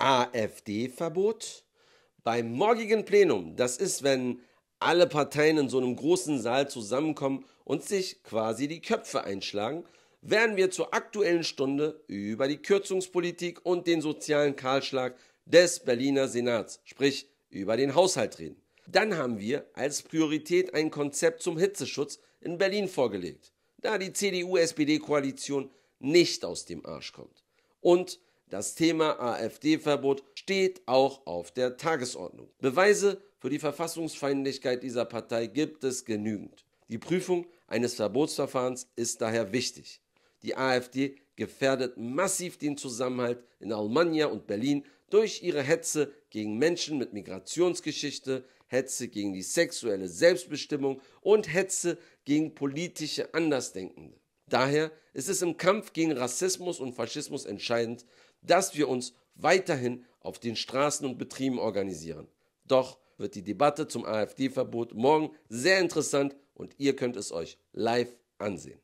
AfD-Verbot beim morgigen Plenum. Das ist, wenn alle Parteien in so einem großen Saal zusammenkommen und sich quasi die Köpfe einschlagen, werden wir zur aktuellen Stunde über die Kürzungspolitik und den sozialen Kahlschlag des Berliner Senats, sprich über den Haushalt reden. Dann haben wir als Priorität ein Konzept zum Hitzeschutz in Berlin vorgelegt, da die CDU-SPD-Koalition nicht aus dem Arsch kommt. Und das Thema AfD-Verbot steht auch auf der Tagesordnung. Beweise für die Verfassungsfeindlichkeit dieser Partei gibt es genügend. Die Prüfung eines Verbotsverfahrens ist daher wichtig. Die AfD gefährdet massiv den Zusammenhalt in Almanja und Berlin durch ihre Hetze gegen Menschen mit Migrationsgeschichte, Hetze gegen die sexuelle Selbstbestimmung und Hetze gegen politische Andersdenkende. Daher ist es im Kampf gegen Rassismus und Faschismus entscheidend, dass wir uns weiterhin auf den Straßen und Betrieben organisieren. Doch wird die Debatte zum AfD-Verbot morgen sehr interessant und ihr könnt es euch live ansehen.